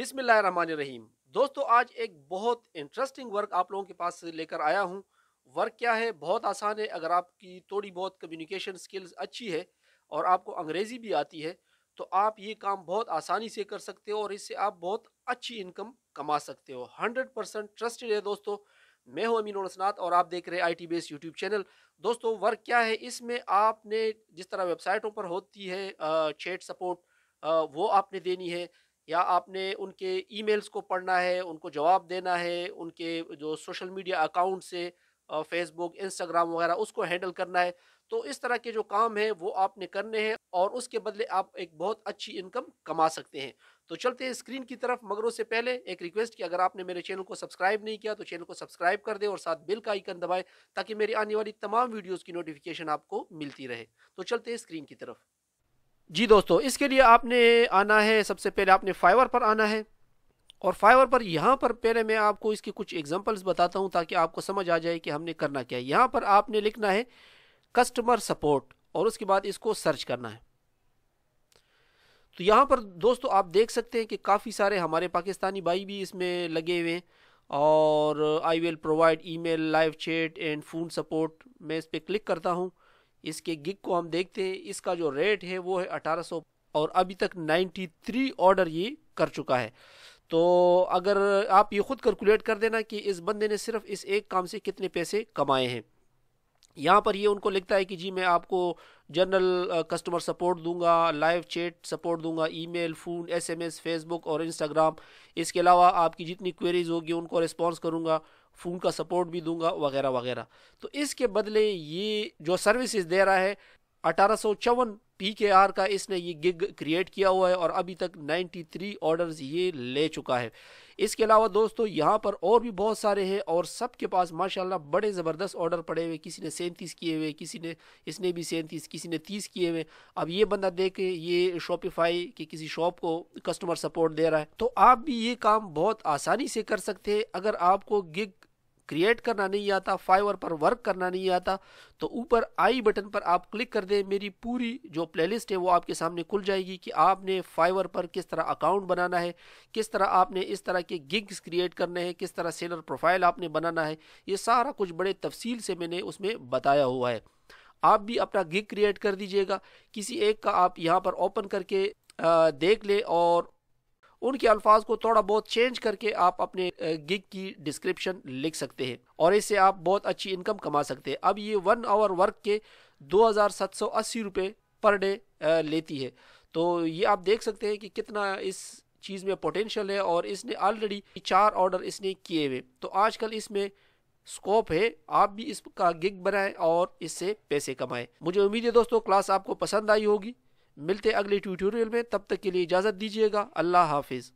बिसमीम दोस्तों आज एक बहुत इंटरेस्टिंग वर्क आप लोगों के पास लेकर आया हूँ वर्क क्या है बहुत आसान है अगर आपकी थोड़ी बहुत कम्युनिकेशन स्किल्स अच्छी है और आपको अंग्रेज़ी भी आती है तो आप ये काम बहुत आसानी से कर सकते हो और इससे आप बहुत अच्छी इनकम कमा सकते हो हंड्रेड परसेंट ट्रस्टेड है दोस्तों मैं हूँ अमीन उड़सनाथ और आप देख रहे हैं I T base YouTube channel दोस्तों वर्क क्या है इसमें आपने जिस तरह वेबसाइटों पर होती है चैट सपोर्ट वो आपने देनी है या आपने उनके ईमेल्स को पढ़ना है उनको जवाब देना है उनके जो सोशल मीडिया अकाउंट से फेसबुक इंस्टाग्राम वगैरह उसको हैंडल करना है तो इस तरह के जो काम हैं वो आपने करने हैं और उसके बदले आप एक बहुत अच्छी इनकम कमा सकते हैं तो चलते हैं स्क्रीन की तरफ मगर उससे पहले एक रिक्वेस्ट कि अगर आपने मेरे चैनल को सब्सक्राइब नहीं किया तो चैनल को सब्सक्राइब कर दें और साथ बिल का आइकन दबाएँ ताकि मेरी आने वाली तमाम वीडियोज़ की नोटिफिकेशन आपको मिलती रहे तो चलते हैं स्क्रीन की तरफ जी दोस्तों इसके लिए आपने आना है सबसे पहले आपने फाइवर पर आना है और फाइवर पर यहाँ पर पहले मैं आपको इसकी कुछ एग्जांपल्स बताता हूँ ताकि आपको समझ आ जाए कि हमने करना क्या है यहाँ पर आपने लिखना है कस्टमर सपोर्ट और उसके बाद इसको सर्च करना है तो यहाँ पर दोस्तों आप देख सकते हैं कि काफ़ी सारे हमारे पाकिस्तानी भाई भी इसमें लगे हुए हैं और I will provide a live chat and phone support मैं इस पर क्लिक करता हूँ इसके गिग को हम देखते हैं इसका जो रेट है वो है अठारह और अभी तक 93 ऑर्डर ये कर चुका है तो अगर आप ये खुद कैलकुलेट कर देना कि इस बंदे ने सिर्फ इस एक काम से कितने पैसे कमाए हैं यहाँ पर ये उनको लिखता है कि जी मैं आपको जनरल कस्टमर सपोर्ट दूंगा लाइव चैट सपोर्ट दूंगा ईमेल फ़ोन एसएमएस फेसबुक और इंस्टाग्राम इसके अलावा आपकी जितनी क्वेरीज़ होगी उनको रिस्पॉन्स करूँगा फ़ोन का सपोर्ट भी दूंगा वगैरह वगैरह तो इसके बदले ये जो सर्विसेज दे रहा है अठारह सौ चौवन पी के आर का इसने ये गिग क्रिएट किया हुआ है और अभी तक 93 ऑर्डर्स ये ले चुका है इसके अलावा दोस्तों यहाँ पर और भी बहुत सारे हैं और सब के पास माशाल्लाह बड़े ज़बरदस्त ऑर्डर पड़े हुए किसी ने सैंतीस किए हुए किसी ने इसने भी सैंतीस किसी ने तीस किए हुए अब ये बंदा देखे ये शॉपिफाई की किसी शॉप को कस्टमर सपोर्ट दे रहा है तो आप भी ये काम बहुत आसानी से कर सकते हैं अगर आपको गिग क्रिएट करना नहीं आता फाइवर पर वर्क करना नहीं आता तो ऊपर आई बटन पर आप क्लिक कर दें मेरी पूरी जो प्लेलिस्ट है वो आपके सामने खुल जाएगी कि आपने फाइवर पर किस तरह अकाउंट बनाना है किस तरह आपने इस तरह के गिग्स क्रिएट करने हैं किस तरह सेलर प्रोफाइल आपने बनाना है ये सारा कुछ बड़े तफसील से मैंने उसमें बताया हुआ है आप भी अपना गिग क्रिएट कर दीजिएगा किसी एक का आप यहाँ पर ओपन करके देख ले और उनके अल्फाज को थोड़ा बहुत चेंज करके आप अपने गिग की डिस्क्रिप्शन लिख सकते हैं और इससे आप बहुत अच्छी इनकम कमा सकते हैं अब ये वन आवर वर्क के दो हज़ार सात सौ अस्सी रुपये पर डे लेती है तो ये आप देख सकते हैं कि कितना इस चीज़ में पोटेंशियल है और इसने ऑलरेडी चार ऑर्डर इसने किए हुए तो आजकल इसमें स्कोप है आप भी इसका गिग बनाएं और इससे पैसे कमाएं मुझे उम्मीद है दोस्तों क्लास आपको पसंद आई होगी मिलते अगले ट्यूटोरियल में तब तक के लिए इजाज़त दीजिएगा अल्लाह हाफिज़